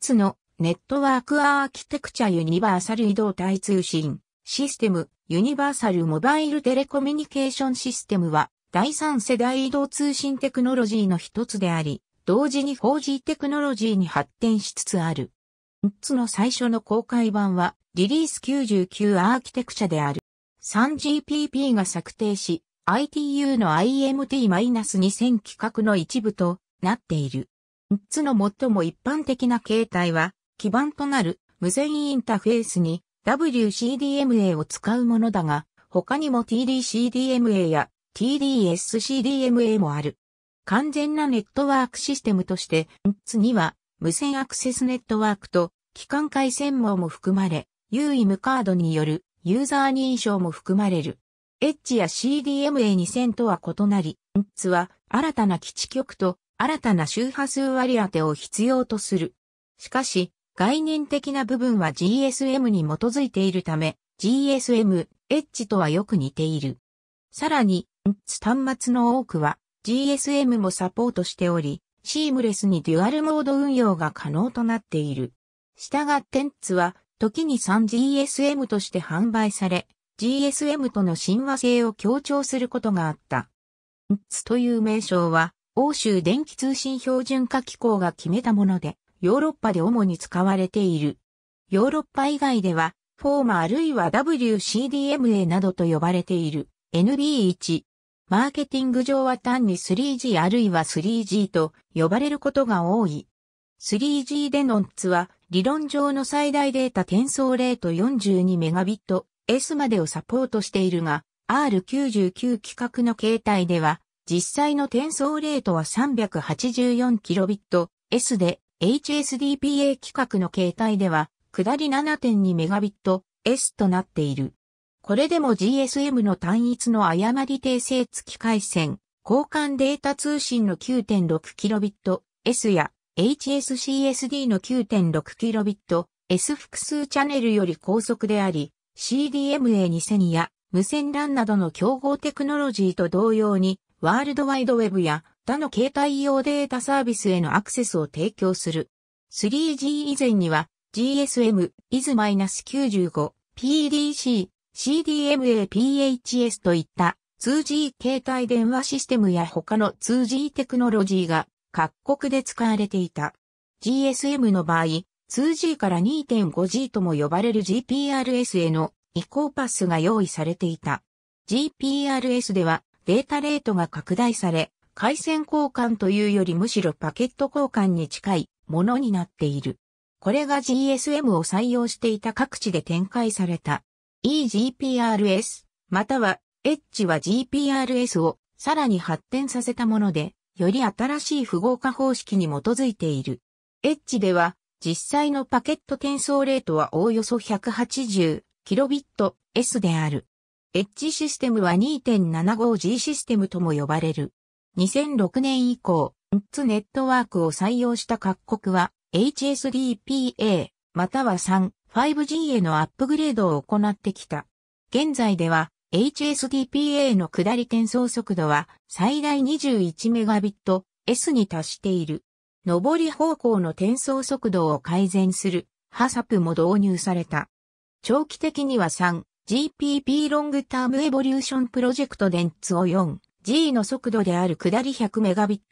つのネットワークアーキテクチャユニバーサル移動体通信システムユニバーサルモバイルテレコミュニケーションシステムは第3世代移動通信テクノロジーの一つであり、同時に 4G テクノロジーに発展しつつある。6つの最初の公開版はリリース99アーキテクチャである。3GPP が策定し、ITU の IMT-2000 規格の一部となっている。6つの最も一般的な形態は、基盤となる無線インターフェースに WCDMA を使うものだが、他にも TDCDMA や TDSCDMA もある。完全なネットワークシステムとして、6つには無線アクセスネットワークと機関回線網も含まれ、UIM カードによるユーザー認証も含まれる。エッジや CDMA2000 とは異なり、3つは新たな基地局と新たな周波数割り当てを必要とする。しかし、概念的な部分は GSM に基づいているため、GSM、エッジとはよく似ている。さらに、端末の多くは GSM もサポートしており、シームレスにデュアルモード運用が可能となっている。したがってンツは、時に 3GSM として販売され、GSM との親和性を強調することがあった。ンツという名称は、欧州電気通信標準化機構が決めたもので、ヨーロッパで主に使われている。ヨーロッパ以外では、フォーマあるいは WCDMA などと呼ばれている NB1。マーケティング上は単に 3G あるいは 3G と呼ばれることが多い。3G デノンツは理論上の最大データ転送レート 42Mbps までをサポートしているが、R99 規格の形態では実際の転送レートは 384kbps で、HSDPA 規格の形態では、下り 7.2Mbps となっている。これでも GSM の単一の誤り訂正付き回線、交換データ通信の 9.6kbps や HSCSD の 9.6kbps 複数チャンネルより高速であり、CDMA2000 や無線 LAN などの競合テクノロジーと同様にワールドワイドウェブや他の携帯用データサービスへのアクセスを提供する。3G 以前には GSM、IS-95、PDC、CDMA、PHS といった 2G 携帯電話システムや他の 2G テクノロジーが各国で使われていた。GSM の場合、2G から 2.5G とも呼ばれる GPRS への移行パスが用意されていた。GPRS ではデータレートが拡大され、回線交換というよりむしろパケット交換に近いものになっている。これが GSM を採用していた各地で展開された。eGPRS または Edge は GPRS をさらに発展させたもので、より新しい符号化方式に基づいている。Edge では実際のパケット転送レートはおおよそ 180kbps である。エッジシステムは 2.75G システムとも呼ばれる。2006年以降、ウッツネットワークを採用した各国は HSDPA または 3.5G へのアップグレードを行ってきた。現在では HSDPA の下り転送速度は最大 21Mbps に達している。上り方向の転送速度を改善するハサプも導入された。長期的には3、GPP ロングタームエボリューションプロジェクト電通を 4G の速度である下り 100Mbps、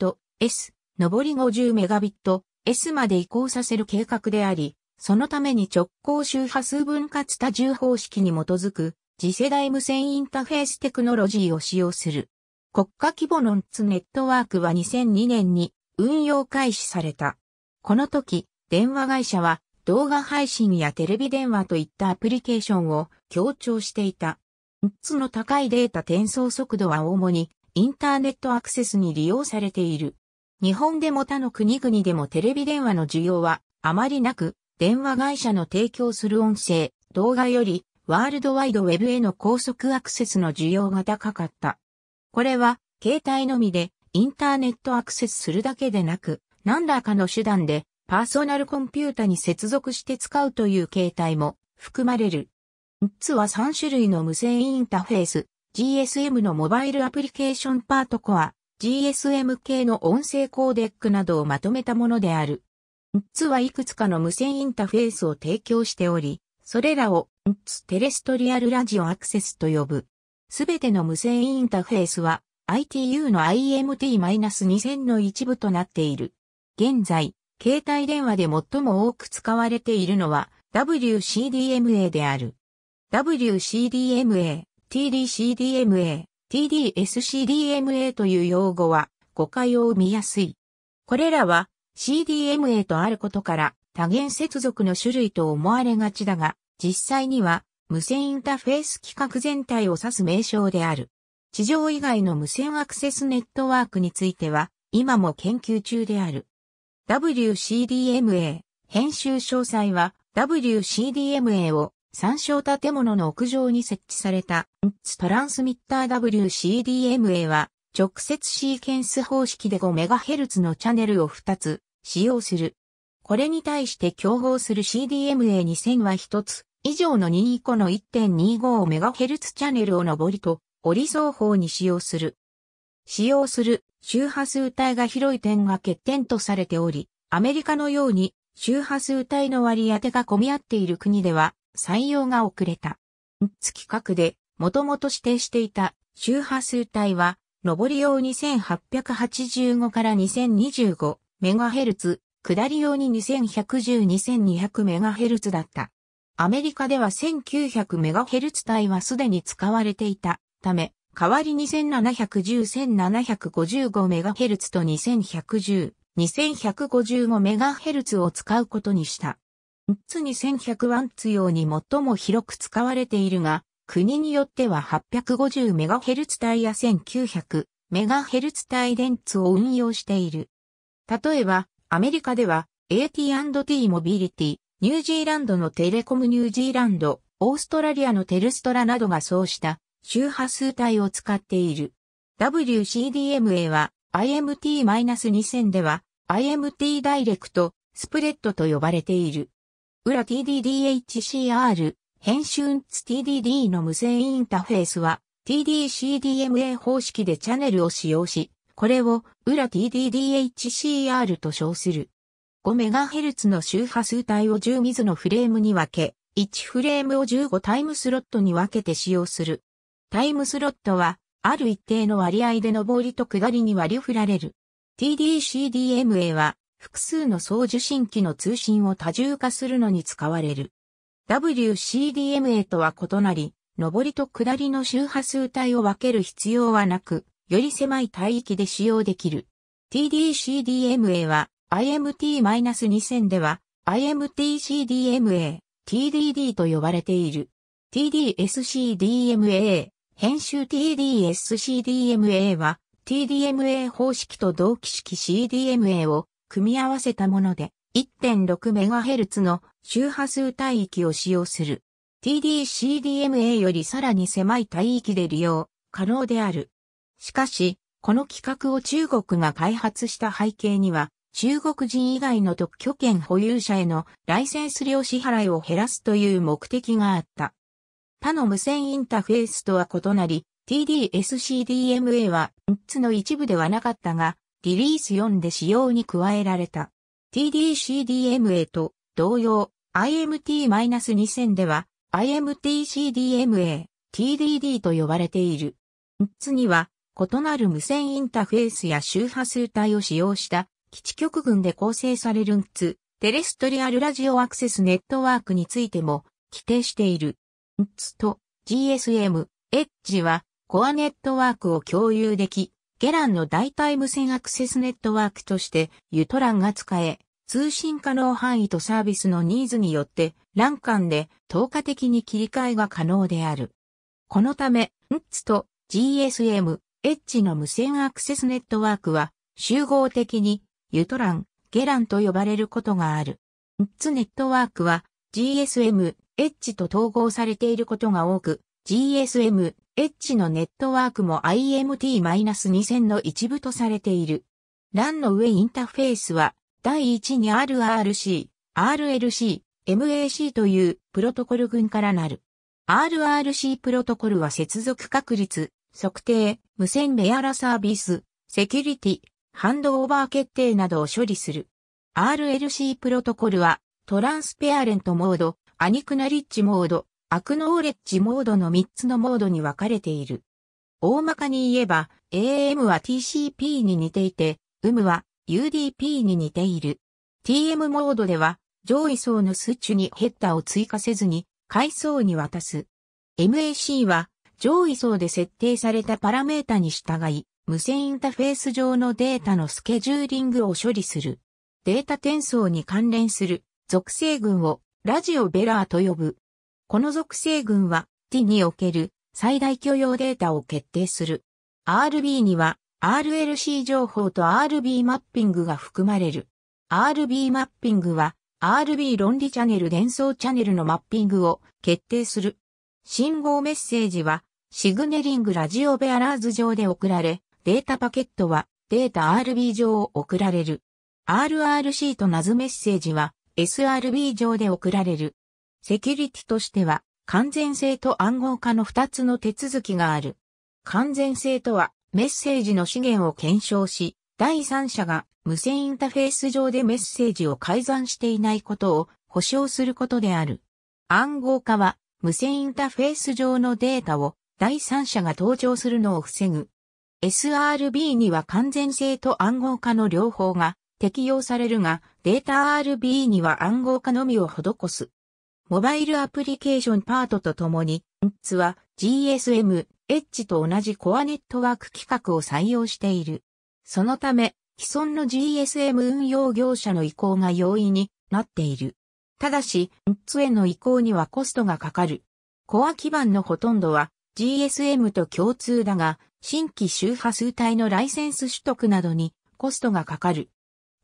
上り 50Mbps まで移行させる計画であり、そのために直行周波数分割多重方式に基づく次世代無線インターフェーステクノロジーを使用する。国家規模のツネットワークは2002年に運用開始された。この時、電話会社は動画配信やテレビ電話といったアプリケーションを強調していた。3の高いデータ転送速度は主にインターネットアクセスに利用されている。日本でも他の国々でもテレビ電話の需要はあまりなく、電話会社の提供する音声、動画よりワールドワイドウェブへの高速アクセスの需要が高かった。これは携帯のみでインターネットアクセスするだけでなく、何らかの手段でパーソナルコンピュータに接続して使うという形態も含まれる。3つは3種類の無線インターフェース、GSM のモバイルアプリケーションパートコア、GSM 系の音声コーデックなどをまとめたものである。3つはいくつかの無線インターフェースを提供しており、それらを3つテレストリアルラジオアクセスと呼ぶ。すべての無線インターフェースは ITU の IMT-2000 の一部となっている。現在、携帯電話で最も多く使われているのは WCDMA である。WCDMA、TDCDMA、TDSCDMA という用語は誤解を生みやすい。これらは CDMA とあることから多元接続の種類と思われがちだが、実際には無線インターフェース規格全体を指す名称である。地上以外の無線アクセスネットワークについては、今も研究中である。WCDMA。編集詳細は WCDMA を参照建物の屋上に設置されたトランスミッター WCDMA は直接シーケンス方式で 5MHz のチャンネルを2つ使用する。これに対して競合する CDMA2000 は1つ以上の2以個の 1.25MHz チャンネルを上りと折り双方に使用する。使用する周波数帯が広い点が欠点とされており、アメリカのように周波数帯の割り当てが混み合っている国では採用が遅れた。月規でもともと指定していた周波数帯は、上り用2885から2025メガヘルツ、下り用に2110-2200メガヘルツだった。アメリカでは1900メガヘルツ帯はすでに使われていたため、代わりに7 1 0 1 7 5 5 m h z と 2110-2155MHz を使うことにした。ツ2100ワンツ用に最も広く使われているが、国によっては 850MHz 帯や 1900MHz 帯電ツを運用している。例えば、アメリカでは AT&T モビリティ、ニュージーランドのテレコムニュージーランド、オーストラリアのテルストラなどがそうした周波数帯を使っている。WCDMA は IMT-2000 では IMT ダイレクト、スプレッドと呼ばれている。裏 TDDHCR、編集 TDD の無線インターフェースは TDCDMA 方式でチャンネルを使用し、これを裏 TDDHCR と称する。5MHz の周波数帯を10ミズのフレームに分け、1フレームを15タイムスロットに分けて使用する。タイムスロットは、ある一定の割合で上りと下りに割り振られる。TDCDMA は、複数の送受信機の通信を多重化するのに使われる。WCDMA とは異なり、上りと下りの周波数帯を分ける必要はなく、より狭い帯域で使用できる。TDCDMA は IMT-2000 では IMT-CDMA、TDD と呼ばれている。TDSCDMA、編集 TDSCDMA は TDMA 方式と同期式 CDMA を組み合わせたもので 1.6MHz の周波数帯域を使用する。TDCDMA よりさらに狭い帯域で利用可能である。しかし、この規格を中国が開発した背景には、中国人以外の特許権保有者へのライセンス料支払いを減らすという目的があった。他の無線インターフェースとは異なり、TD-SCDMA は、3つの一部ではなかったが、リリース4で使用に加えられた。TD-CDMA と同様、IMT-2000 では、IMT-CDMA、TDD と呼ばれている。3つには、異なる無線インターフェースや周波数帯を使用した基地局群で構成されるんつ、テレストリアルラジオアクセスネットワークについても規定している。n t と GSM、Edge はコアネットワークを共有でき、ゲランの代替無線アクセスネットワークとしてユトランが使え、通信可能範囲とサービスのニーズによって、欄間で透過的に切り替えが可能である。このため、n t と GSM、Edge の無線アクセスネットワークは、集合的に、ユトラン、ゲランと呼ばれることがある。n t ネットワークは、GSM、エッジと統合されていることが多く、GSM、エッジのネットワークも IMT-2000 の一部とされている。LAN の上インターフェースは、第1に RRC、RLC、MAC というプロトコル群からなる。RRC プロトコルは接続確率、測定、無線メアラサービス、セキュリティ、ハンドオーバー決定などを処理する。RLC プロトコルはトランスペアレントモード、アニクナリッジモード、アクノーレッジモードの3つのモードに分かれている。大まかに言えば、AM は TCP に似ていて、UM は UDP に似ている。TM モードでは、上位層のスッチュにヘッダーを追加せずに、階層に渡す。MAC は、上位層で設定されたパラメータに従い、無線インターフェース上のデータのスケジューリングを処理する。データ転送に関連する属性群をラジオベラーと呼ぶ。この属性群は T における最大許容データを決定する。RB には RLC 情報と RB マッピングが含まれる。RB マッピングは RB 論理チャンネル伝送チャンネルのマッピングを決定する。信号メッセージはシグネリングラジオベアラーズ上で送られ、データパケットはデータ RB 上を送られる。RRC と謎メッセージは SRB 上で送られる。セキュリティとしては、完全性と暗号化の2つの手続きがある。完全性とは、メッセージの資源を検証し、第三者が無線インタフェース上でメッセージを改ざんしていないことを保証することである。暗号化は、無線インタフェース上のデータを第三者が登場するのを防ぐ。SRB には完全性と暗号化の両方が適用されるが、データ RB には暗号化のみを施す。モバイルアプリケーションパートとともに、NTS は GSM、Edge と同じコアネットワーク規格を採用している。そのため、既存の GSM 運用業者の移行が容易になっている。ただし、NTS への移行にはコストがかかる。コア基盤のほとんどは GSM と共通だが、新規周波数帯のライセンス取得などにコストがかかる。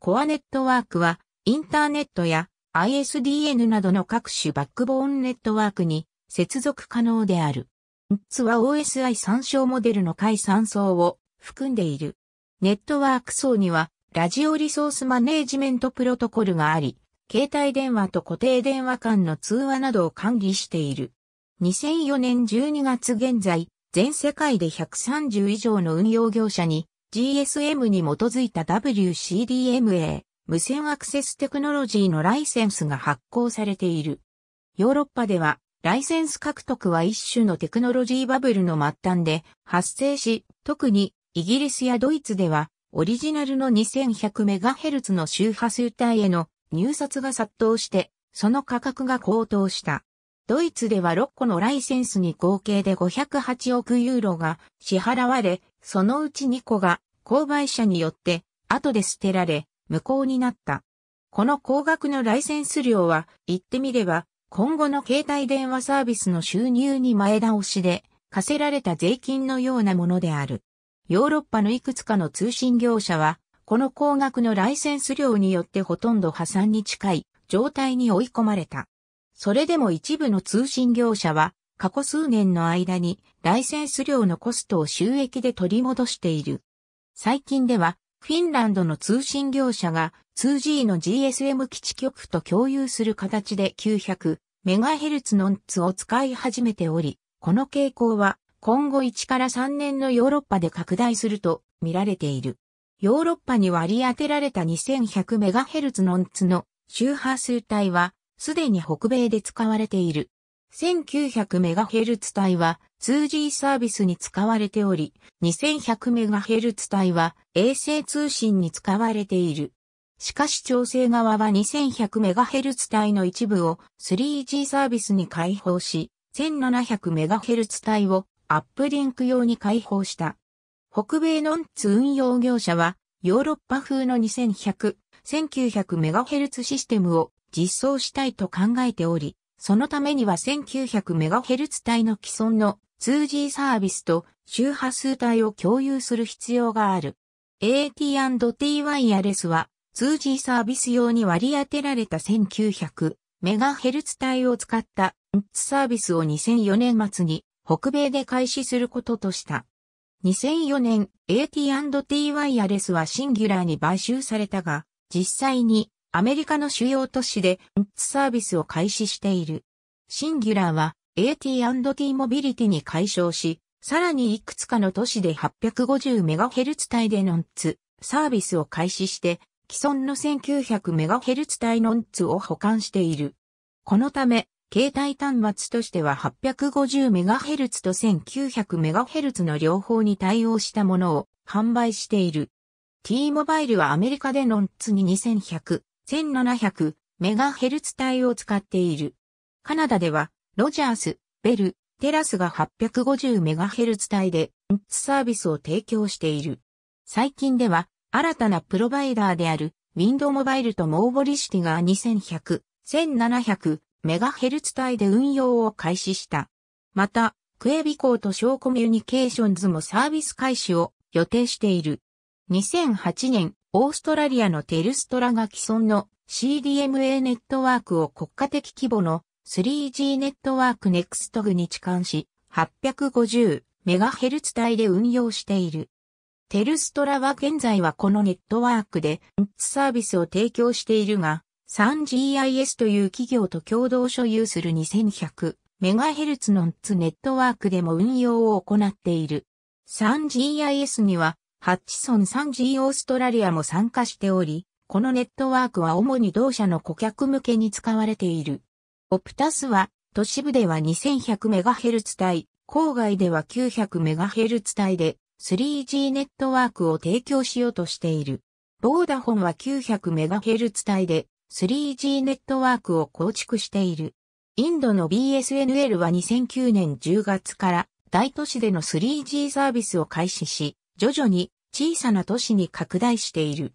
コアネットワークは、インターネットや ISDN などの各種バックボーンネットワークに接続可能である。NTS は OSI 参照モデルの解散層を含んでいる。ネットワーク層には、ラジオリソースマネージメントプロトコルがあり、携帯電話と固定電話間の通話などを管理している。2004年12月現在、全世界で130以上の運用業者に GSM に基づいた WCDMA 無線アクセステクノロジーのライセンスが発行されている。ヨーロッパではライセンス獲得は一種のテクノロジーバブルの末端で発生し、特にイギリスやドイツではオリジナルの 2100MHz の周波数帯への入札が殺到して、その価格が高騰した。ドイツでは6個のライセンスに合計で508億ユーロが支払われ、そのうち2個が購買者によって後で捨てられ無効になった。この高額のライセンス料は言ってみれば今後の携帯電話サービスの収入に前倒しで課せられた税金のようなものである。ヨーロッパのいくつかの通信業者はこの高額のライセンス料によってほとんど破産に近い状態に追い込まれた。それでも一部の通信業者は過去数年の間にライセンス料のコストを収益で取り戻している。最近では、フィンランドの通信業者が 2G の GSM 基地局と共有する形で 900MHz ノンツを使い始めており、この傾向は今後1から3年のヨーロッパで拡大すると見られている。ヨーロッパに割り当てられた 2100MHz ノンツの周波数帯はすでに北米で使われている。1900MHz 帯は 2G サービスに使われており、2100MHz 帯は衛星通信に使われている。しかし調整側は 2100MHz 帯の一部を 3G サービスに開放し、1700MHz 帯をアップリンク用に開放した。北米のンツ運用業者は、ヨーロッパ風の2100、1900MHz システムを実装したいと考えており、そのためには 1900MHz 帯の既存の 2G サービスと周波数帯を共有する必要がある。AT&T ワイヤレスは 2G サービス用に割り当てられた 1900MHz 帯を使ったサービスを2004年末に北米で開始することとした。2004年 AT&T ワイヤレスはシンギュラーに買収されたが、実際にアメリカの主要都市でッツサービスを開始している。シンギュラーは AT&T モビリティに解消し、さらにいくつかの都市で 850MHz 帯でノンツサービスを開始して、既存の 1900MHz 帯ノンツを保管している。このため、携帯端末としては 850MHz と 1900MHz の両方に対応したものを販売している。T モバイルはアメリカでノンツに2100、1700メガヘルツ帯を使っている。カナダでは、ロジャース、ベル、テラスが850メガヘルツ帯で、サービスを提供している。最近では、新たなプロバイダーである、ウィンドモバイルとモーボリシティが2100、1700メガヘルツ帯で運用を開始した。また、クエビコとショーコミュニケーションズもサービス開始を予定している。2008年、オーストラリアのテルストラが既存の CDMA ネットワークを国家的規模の 3G ネットワーク NextG に置換し 850MHz 帯で運用している。テルストラは現在はこのネットワークでサービスを提供しているが、3GIS という企業と共同所有する 2100MHz のネットワークでも運用を行っている。3GIS にはハッチソン 3G オーストラリアも参加しており、このネットワークは主に同社の顧客向けに使われている。オプタスは、都市部では 2100MHz 帯、郊外では 900MHz 帯で 3G ネットワークを提供しようとしている。ボーダホンは 900MHz 帯で 3G ネットワークを構築している。インドの BSNL は2009年10月から大都市での 3G サービスを開始し、徐々に小さな都市に拡大している。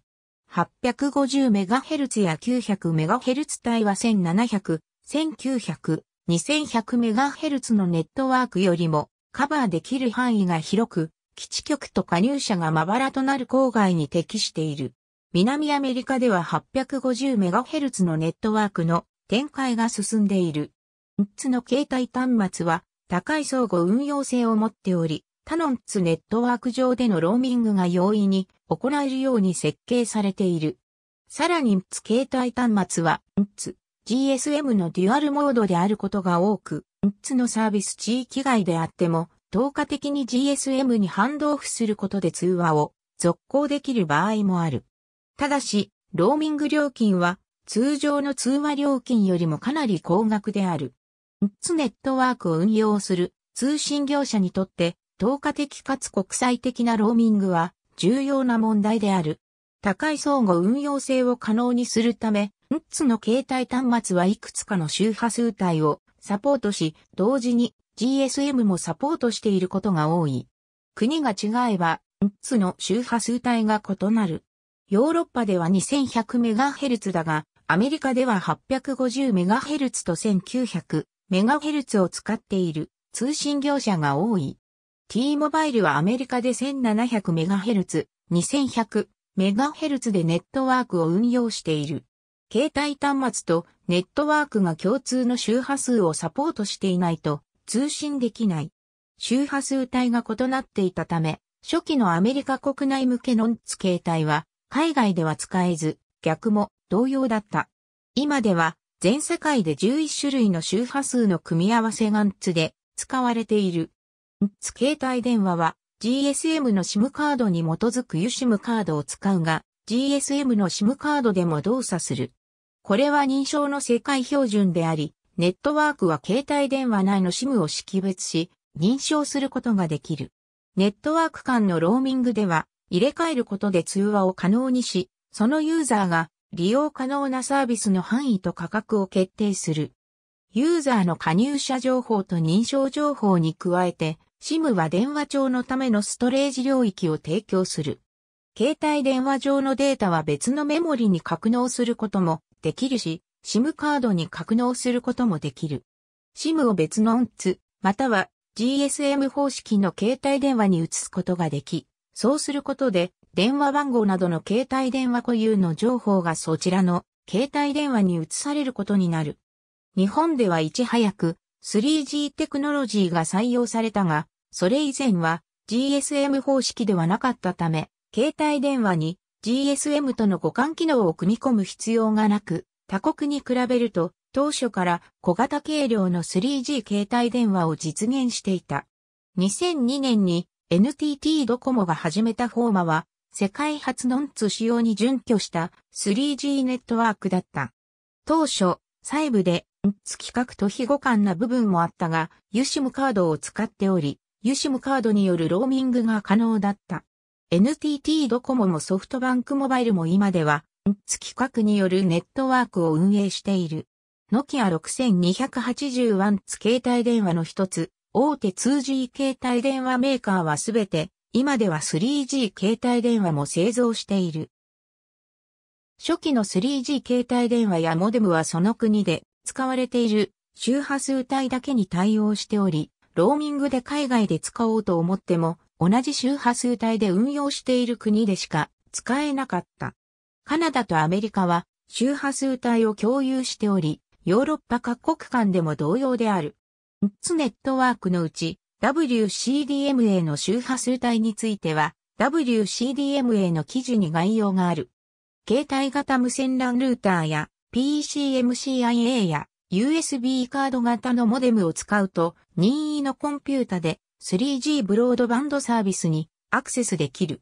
850MHz や 900MHz 帯は1700、1900、2100MHz のネットワークよりもカバーできる範囲が広く、基地局と加入者がまばらとなる郊外に適している。南アメリカでは 850MHz のネットワークの展開が進んでいる。3つの携帯端末は高い相互運用性を持っており、タノンツネットワーク上でのローミングが容易に行えるように設計されている。さらに、つ携帯端末は、んつ、GSM のデュアルモードであることが多く、んつのサービス地域外であっても、透過的に GSM にハンドオフすることで通話を続行できる場合もある。ただし、ローミング料金は通常の通話料金よりもかなり高額である。んつネットワークを運用する通信業者にとって透過的かつ国際的なローミングは重要な問題である。高い相互運用性を可能にするため、6つの携帯端末はいくつかの周波数帯をサポートし、同時に GSM もサポートしていることが多い。国が違えば、6つの周波数帯が異なる。ヨーロッパでは 2100MHz だが、アメリカでは 850MHz と 1900MHz を使っている通信業者が多い。T モバイルはアメリカで 1700MHz、2100MHz でネットワークを運用している。携帯端末とネットワークが共通の周波数をサポートしていないと通信できない。周波数帯が異なっていたため、初期のアメリカ国内向けのンツ携帯は海外では使えず、逆も同様だった。今では全世界で11種類の周波数の組み合わせがンツで使われている。つ携帯電話は GSM の SIM カードに基づく USIM カードを使うが GSM の SIM カードでも動作する。これは認証の世界標準であり、ネットワークは携帯電話内の SIM を識別し、認証することができる。ネットワーク間のローミングでは入れ替えることで通話を可能にし、そのユーザーが利用可能なサービスの範囲と価格を決定する。ユーザーの加入者情報と認証情報に加えて、SIM は電話帳のためのストレージ領域を提供する。携帯電話上のデータは別のメモリに格納することもできるし、SIM カードに格納することもできる。SIM を別のオ n t s または GSM 方式の携帯電話に移すことができ、そうすることで、電話番号などの携帯電話固有の情報がそちらの携帯電話に移されることになる。日本ではいち早く 3G テクノロジーが採用されたが、それ以前は GSM 方式ではなかったため、携帯電話に GSM との互換機能を組み込む必要がなく、他国に比べると当初から小型軽量の 3G 携帯電話を実現していた。2002年に NTT ドコモが始めたフォーマは世界初のンツ使用に準拠した 3G ネットワークだった。当初、細部で月きと非互換な部分もあったが、ユシムカードを使っており、ユシムカードによるローミングが可能だった。NTT ドコモもソフトバンクモバイルも今では、月きによるネットワークを運営している。ノキア6280ワンツ携帯電話の一つ、大手 2G 携帯電話メーカーはすべて、今では 3G 携帯電話も製造している。初期の 3G 携帯電話やモデムはその国で使われている周波数帯だけに対応しており、ローミングで海外で使おうと思っても、同じ周波数帯で運用している国でしか使えなかった。カナダとアメリカは周波数帯を共有しており、ヨーロッパ各国間でも同様である。3つネットワークのうち WCDMA の周波数帯については WCDMA の記事に概要がある。携帯型無線 LAN ルーターや PCMCIA や USB カード型のモデムを使うと任意のコンピュータで 3G ブロードバンドサービスにアクセスできる。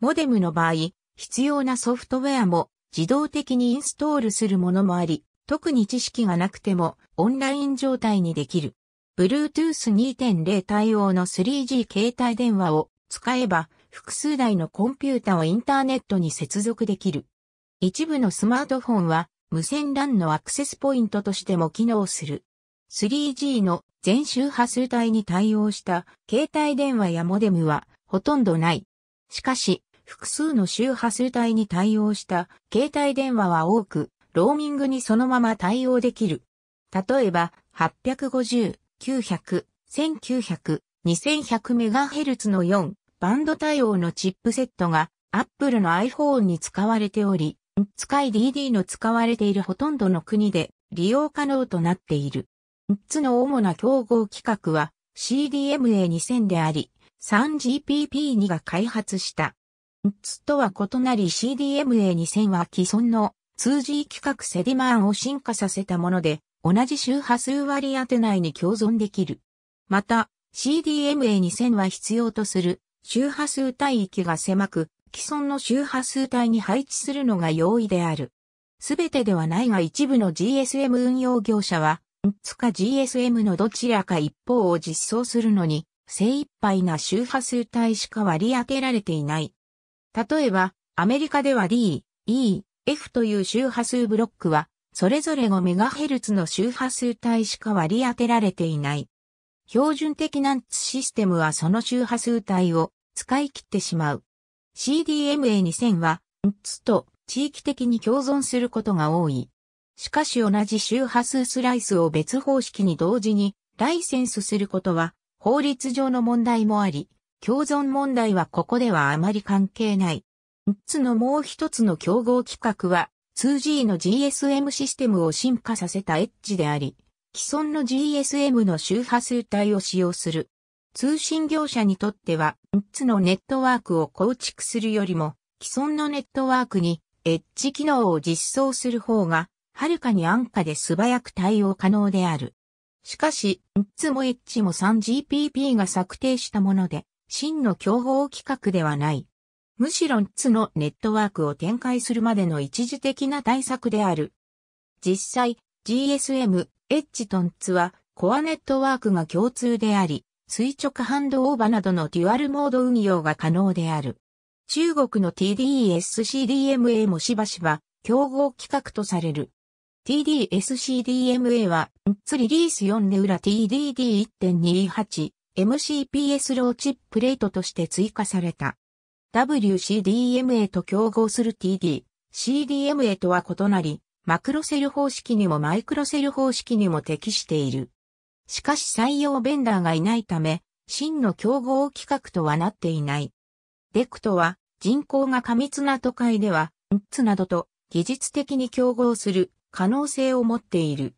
モデムの場合、必要なソフトウェアも自動的にインストールするものもあり、特に知識がなくてもオンライン状態にできる。Bluetooth 2.0対応の 3G 携帯電話を使えば複数台のコンピュータをインターネットに接続できる。一部のスマートフォンは無線 LAN のアクセスポイントとしても機能する。3G の全周波数帯に対応した携帯電話やモデムはほとんどない。しかし、複数の周波数帯に対応した携帯電話は多く、ローミングにそのまま対応できる。例えば、850、900、1900、2100MHz の4バンド対応のチップセットが Apple の iPhone に使われており、使い DD の使われているほとんどの国で利用可能となっている。つの主な競合規格は CDMA2000 であり、3GPP2 が開発した。つとは異なり CDMA2000 は既存の 2G 規格セディマーンを進化させたもので、同じ周波数割り当て内に共存できる。また、CDMA2000 は必要とする周波数帯域が狭く、既存の周波数帯に配置するのが容易である。すべてではないが一部の GSM 運用業者は、つか GSM のどちらか一方を実装するのに、精一杯な周波数帯しか割り当てられていない。例えば、アメリカでは D、E、F という周波数ブロックは、それぞれ 5MHz の周波数帯しか割り当てられていない。標準的なシステムはその周波数帯を使い切ってしまう。CDMA2000 は、ん t と地域的に共存することが多い。しかし同じ周波数スライスを別方式に同時にライセンスすることは法律上の問題もあり、共存問題はここではあまり関係ない。ん t のもう一つの競合規格は 2G の GSM システムを進化させたエッジであり、既存の GSM の周波数帯を使用する。通信業者にとっては、3つのネットワークを構築するよりも、既存のネットワークにエッジ機能を実装する方が、はるかに安価で素早く対応可能である。しかし、3つもエッジも 3GPP が策定したもので、真の競合規格ではない。むしろ3つのネットワークを展開するまでの一時的な対策である。実際、GSM、エッジとンつは、コアネットワークが共通であり、垂直ハンドオーバーなどのデュアルモード運用が可能である。中国の TDSCDMA もしばしば競合規格とされる。TDSCDMA は、んつリリース4で裏 TDD1.28、MCPS ローチップレートとして追加された。WCDMA と競合する TD、CDMA とは異なり、マクロセル方式にもマイクロセル方式にも適している。しかし採用ベンダーがいないため、真の競合企画とはなっていない。デクトは人口が過密な都会では、ンツなどと技術的に競合する可能性を持っている。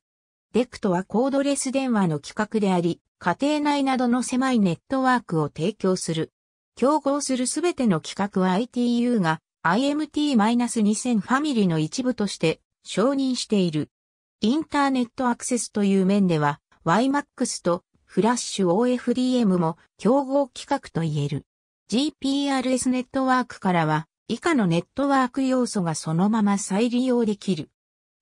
デクトはコードレス電話の企画であり、家庭内などの狭いネットワークを提供する。競合するすべての企画は ITU が IMT-2000 ファミリーの一部として承認している。インターネットアクセスという面では、YMAX とフラッシュ OFDM も競合規格と言える。GPRS ネットワークからは以下のネットワーク要素がそのまま再利用できる。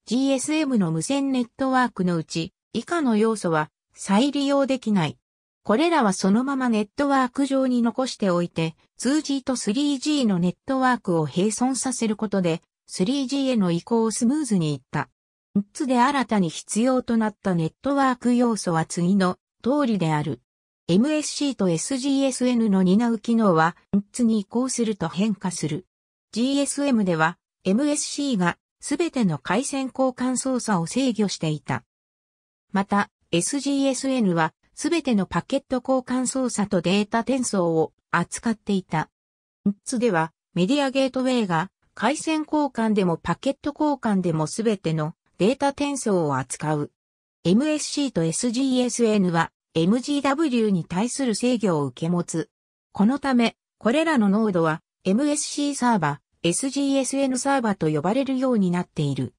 GSM の無線ネットワークのうち以下の要素は再利用できない。これらはそのままネットワーク上に残しておいて 2G と 3G のネットワークを並存させることで 3G への移行をスムーズにいった。6つで新たに必要となったネットワーク要素は次の通りである。MSC と SGSN の担う機能は6つに移行すると変化する。GSM では MSC がすべての回線交換操作を制御していた。また SGSN はすべてのパケット交換操作とデータ転送を扱っていた。6つではメディアゲートウェイが回線交換でもパケット交換でもすべてのデータ転送を扱う。MSC と SGSN は MGW に対する制御を受け持つ。このため、これらのノードは MSC サーバー、SGSN サーバーと呼ばれるようになっている。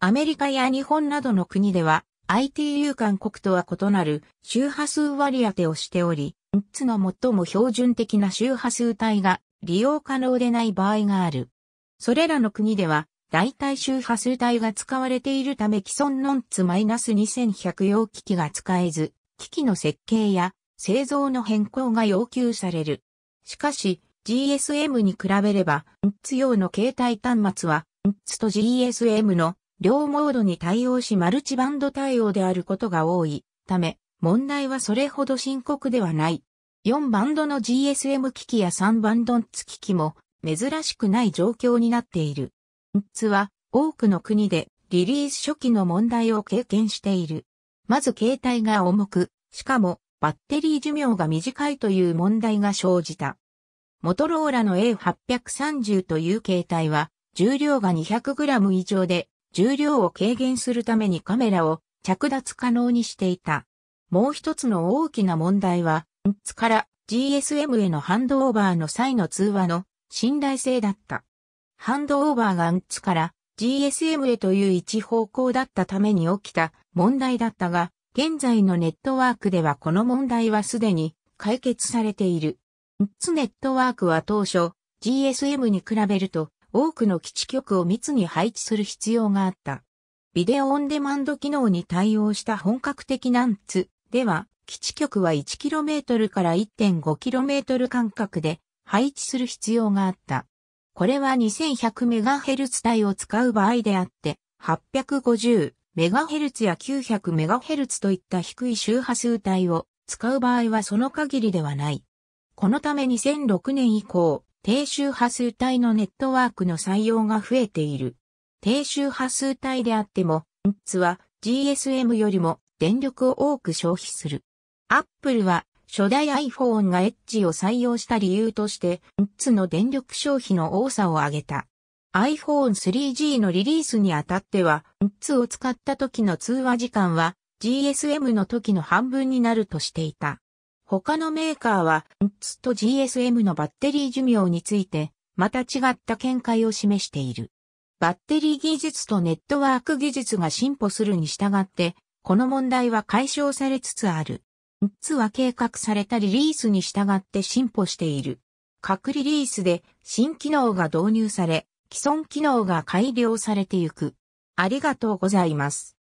アメリカや日本などの国では ITU 韓国とは異なる周波数割り当てをしており、3つの最も標準的な周波数帯が利用可能でない場合がある。それらの国では代替周波数帯が使われているため既存ノンツ -2100 用機器が使えず、機器の設計や製造の変更が要求される。しかし、GSM に比べれば、n t 用の携帯端末は、n t と GSM の両モードに対応しマルチバンド対応であることが多いため、問題はそれほど深刻ではない。4バンドの GSM 機器や3バンドンツ機器も珍しくない状況になっている。ンツは多くの国でリリース初期の問題を経験している。まず携帯が重く、しかもバッテリー寿命が短いという問題が生じた。モトローラの A830 という携帯は重量が 200g 以上で重量を軽減するためにカメラを着脱可能にしていた。もう一つの大きな問題は、ンツから GSM へのハンドオーバーの際の通話の信頼性だった。ハンドオーバーがンツから GSM へという一方向だったために起きた問題だったが、現在のネットワークではこの問題はすでに解決されている。ンツネットワークは当初 GSM に比べると多くの基地局を密に配置する必要があった。ビデオオンデマンド機能に対応した本格的なナンツでは、基地局は 1km から 1.5km 間隔で配置する必要があった。これは 2100MHz 帯を使う場合であって、850MHz や 900MHz といった低い周波数帯を使う場合はその限りではない。このため2006年以降、低周波数帯のネットワークの採用が増えている。低周波数帯であっても、INTS は GSM よりも電力を多く消費する。Apple は初代 iPhone がエッジを採用した理由として、3つの電力消費の多さを挙げた。iPhone 3G のリリースにあたっては、3つを使った時の通話時間は GSM の時の半分になるとしていた。他のメーカーは、3つと GSM のバッテリー寿命について、また違った見解を示している。バッテリー技術とネットワーク技術が進歩するに従って、この問題は解消されつつある。6つは計画されたリリースに従って進歩している。各リリースで新機能が導入され、既存機能が改良されていく。ありがとうございます。